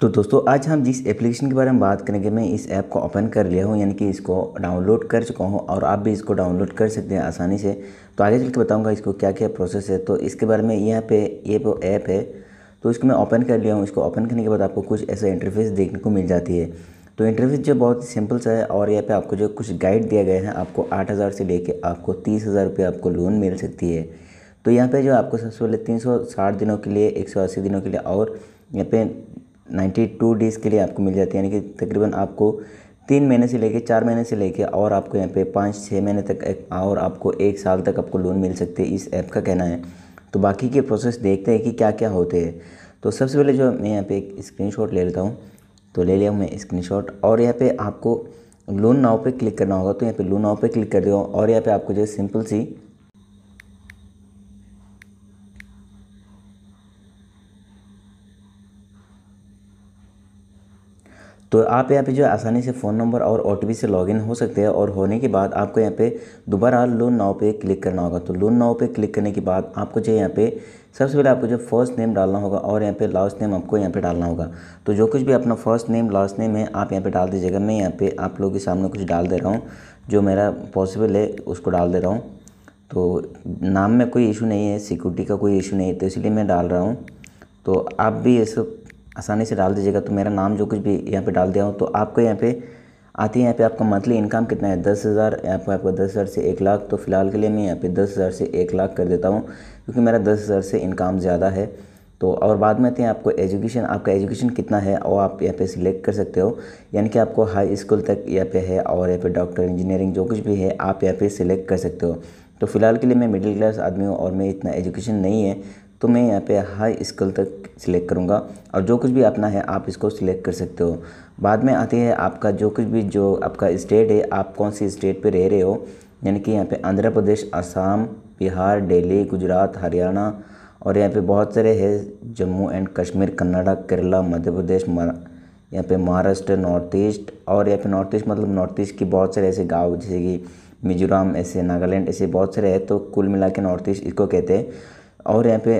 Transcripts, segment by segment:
तो दोस्तों आज हम जिस एप्लीकेशन के बारे में बात करेंगे मैं इस ऐप को ओपन कर लिया हूँ यानी कि इसको डाउनलोड कर चुका हूँ और आप भी इसको डाउनलोड कर सकते हैं आसानी से तो आगे चल के बताऊँगा इसको क्या क्या प्रोसेस है तो इसके बारे में यहाँ पे ये वो ऐप है तो इसको मैं ओपन कर लिया हूँ इसको ओपन करने के बाद आपको कुछ ऐसा इंटरफेस देखने को मिल जाती है तो इंटरफेस जो बहुत सिंपल सा है और यहाँ पर आपको जो कुछ गाइड दिया गया है आपको आठ हज़ार से ले आपको तीस हज़ार रुपये आपको लोन मिल सकती है तो यहाँ पर जो आपको सबसे पहले तीन सौ साठ दिनों के लिए एक सौ अस्सी दिनों के लिए और यहाँ पे नाइन्टी टू डेज़ के लिए आपको मिल जाती है यानी कि तकरीबन आपको तीन महीने से लेके चार महीने से लेके और आपको यहाँ पे पाँच छः महीने तक एक, और आपको एक साल तक आपको लोन मिल सकते हैं इस ऐप का कहना है तो बाकी के प्रोसेस देखते हैं कि क्या क्या होते हैं तो सबसे पहले जो मैं यहाँ पे एक स्क्रीन ले लेता हूँ तो ले लिया मैं स्क्रीन और यहाँ पर आपको लोन नाव पर क्लिक करना होगा तो यहाँ पर लोन नाव पर क्लिक कर दो और यहाँ पर आपको जो सिंपल सी तो आप यहाँ पे जो आसानी से फ़ोन नंबर और ओ से लॉगिन हो सकते हैं और होने के बाद आपको यहाँ पे दोबारा लोन नाव पे क्लिक करना होगा तो लोन नाव पे क्लिक करने के बाद आपको जो यहाँ पे सबसे पहले आपको जो फर्स्ट नेम डालना होगा और यहाँ पे लास्ट नेम आपको यहाँ पे डालना होगा तो जो कुछ भी अपना फर्स्ट नेम लास्ट नेम है आप यहाँ पर डाल दीजिएगा मैं यहाँ पर आप लोगों के सामने कुछ डाल दे रहा हूँ जो मेरा पॉसिबल है उसको डाल दे रहा हूँ तो नाम में कोई इशू नहीं है सिक्योरिटी का कोई इशू नहीं है तो इसलिए मैं डाल रहा हूँ तो आप भी ये सब आसानी से डाल दीजिएगा तो मेरा नाम जो कुछ भी यहाँ पे डाल दिया हो तो आपको यहाँ पे आती है यहाँ पे आपका मंथली इनकम कितना है दस हज़ार यहाँ पर आपका दस हज़ार से एक लाख तो फ़िलहाल के लिए मैं यहाँ पे दस हज़ार से एक लाख कर देता हूँ क्योंकि मेरा दस हज़ार से इनकम ज़्यादा है तो और बाद में आते हैं आपको एजुकेशन आपका एजुकेशन कितना है और आप यहाँ पे सिलेक्ट कर सकते हो यानी कि आपको हाई स्कूल तक यहाँ पे है और यहाँ पे डॉक्टर इंजीनियरिंग जो कुछ भी है आप यहाँ पे सिलेक्ट कर सकते हो तो फ़िलहाल के लिए मैं मिडिल क्लास आदमी हूँ और मैं इतना एजुकेशन नहीं है तो मैं यहाँ पे हाई स्किल तक सिलेक्ट करूँगा और जो कुछ भी अपना है आप इसको सिलेक्ट कर सकते हो बाद में आती है आपका जो कुछ भी जो आपका स्टेट है आप कौन सी स्टेट पर रह रहे हो यानी कि यहाँ पे आंध्र प्रदेश आसाम बिहार दिल्ली गुजरात हरियाणा और यहाँ पे बहुत सारे है जम्मू एंड कश्मीर कन्नाडा केरला मध्य प्रदेश यहाँ पे महाराष्ट्र नॉर्थ ईस्ट और यहाँ पर नॉर्थ ईस्ट मतलब नॉर्थ ईस्ट की बहुत सारे ऐसे गाँव जैसे कि मिजोराम ऐसे नागालैंड ऐसे बहुत सारे हैं तो कुल मिला के नॉर्थ ईस्ट इसको कहते हैं और यहाँ पे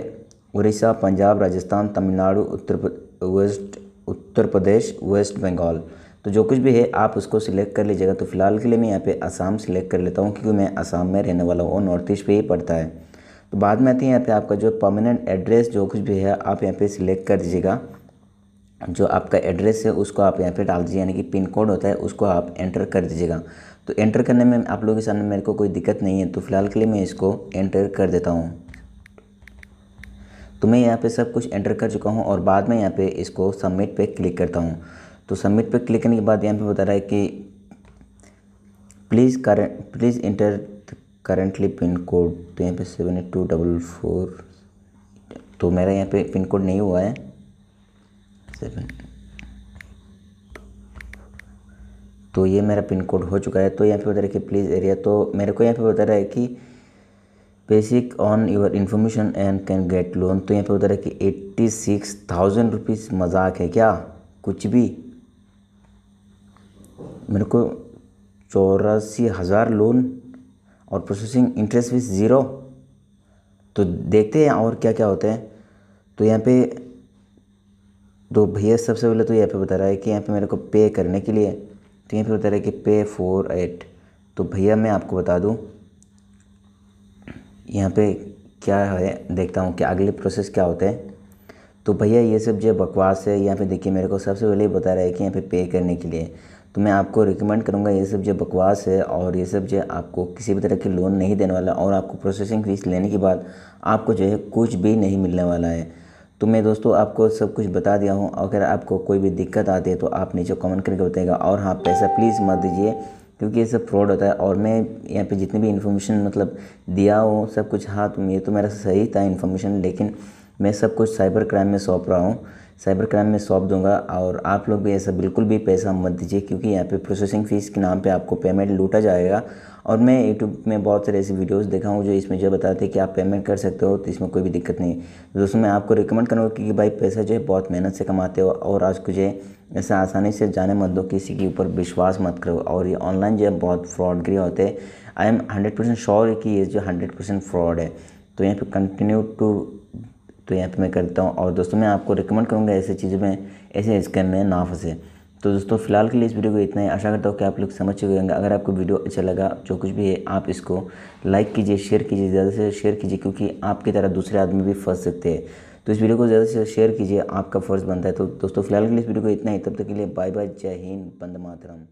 उड़ीसा पंजाब राजस्थान तमिलनाडु उत्तर वेस्ट उत्तर प्रदेश वेस्ट बंगाल तो जो कुछ भी है आप उसको सिलेक्ट कर लीजिएगा तो फिलहाल के लिए मैं यहाँ पे असम सिलेक्ट कर लेता हूँ क्योंकि मैं असम में रहने वाला हूँ और नॉर्थ ईस्ट पे ही पड़ता है तो बाद में आती है यहाँ पे आपका जो परमानेंट एड्रेस जो कुछ भी है आप यहाँ पे सिलेक्ट कर दीजिएगा जो आपका एड्रेस है उसको आप यहाँ पे डाल दीजिए यानी कि पिन कोड होता है उसको आप एंटर कर दीजिएगा तो एंटर करने में आप लोगों के सामने मेरे को कोई दिक्कत नहीं है तो फिलहाल के लिए मैं इसको एंटर कर देता हूँ तो मैं यहाँ पे सब कुछ एंटर कर चुका हूँ और बाद में यहाँ पे इसको सबमिट पे क्लिक करता हूँ तो सबमिट पे क्लिक करने के बाद यहाँ पे बता रहा है कि प्लीज़ कर please enter currently pin code तो यहाँ पे seven eight two double four तो मेरा यहाँ पे पिन कोड नहीं हुआ है सेवन तो ये मेरा पिन कोड हो चुका है तो यहाँ पे बता रहा है कि प्लीज़ एरिया तो मेरे को यहाँ पे बता रहा है कि basic on your information and can get loan तो यहाँ पे बता रहा है कि एट्टी सिक्स थाउजेंड रुपीज़ मजाक है क्या कुछ भी मेरे को चौरासी हज़ार लोन और प्रोसेसिंग इंटरेस्ट भी ज़ीरो तो देखते हैं और क्या क्या होते हैं तो यहाँ पे तो भैया सबसे पहले तो यहाँ पे बता रहा है कि यहाँ पे मेरे को पे करने के लिए तो यहाँ पे बता रहा है कि पे फोर एट तो भैया मैं आपको बता दूँ यहाँ पे क्या है देखता हूँ कि अगले प्रोसेस क्या होते हैं तो भैया ये सब जो बकवास है यहाँ पे देखिए मेरे को सबसे पहले बता रहा है कि यहाँ पे पे करने के लिए तो मैं आपको रिकमेंड करूँगा ये सब जो बकवास है और ये सब जो आपको किसी भी तरह के लोन नहीं देने वाला और आपको प्रोसेसिंग फ़ीस लेने के बाद आपको जो है कुछ भी नहीं मिलने वाला है तो मैं दोस्तों आपको सब कुछ बता दिया हूँ अगर आपको कोई भी दिक्कत आती है तो आप नीचे कमेंट करके बताएगा और हाँ पैसा प्लीज़ मत दीजिए क्योंकि ये सब फ्रॉड होता है और मैं यहाँ पे जितनी भी इन्फॉर्मेशन मतलब दिया हो सब कुछ हाथ में तो मेरा सही था इन्फॉर्मेशन लेकिन मैं सब कुछ साइबर क्राइम में सौंप रहा हूँ साइबर क्राइम में सौंप दूंगा और आप लोग भी ऐसा बिल्कुल भी पैसा मत दीजिए क्योंकि यहाँ पे प्रोसेसिंग फ़ीस के नाम पे आपको पेमेंट लूटा जाएगा और मैं यूट्यूब में बहुत सारे ऐसे वीडियोस देखा हूँ जो इसमें जो बताते हैं कि आप पेमेंट कर सकते हो तो इसमें कोई भी दिक्कत नहीं दोस्तों मैं आपको रिकमेंड करूँगा कि भाई पैसा जो है बहुत मेहनत से कमाते हो और आज कुछ ऐसे आसानी से जाने मत दो किसी के ऊपर विश्वास मत करो और ये ऑनलाइन जो है बहुत फ्रॉडगिरी होते हैं I am hundred percent sure कि ये जो हंड्रेड परसेंट फ्रॉड है तो यहाँ पर कंटिन्यू टू तो यहाँ पे मैं करता हूँ और दोस्तों मैं आपको रिकमेंड करूँगा ऐसे चीज़ों में ऐसे स्कैम में ना फंसे तो दोस्तों फिलहाल के लिए इस वीडियो को इतना ही आशा करता हूँ कि आप लोग समझ चुके होंगे अगर आपको वीडियो अच्छा लगा जो कुछ भी है आप इसको लाइक कीजिए शेयर कीजिए ज़्यादा से शेयर कीजिए क्योंकि आपकी तरह दूसरे आदमी भी फंस सकते हैं तो इस वीडियो को ज़्यादा से ज़्यादा शेयर कीजिए आपका फ़र्ज़ बनता है तो दोस्तों फिलहाल के लिए इस वीडियो को इतना ही तब तक के लिए बाय बाय जय हिंद बंद मातरम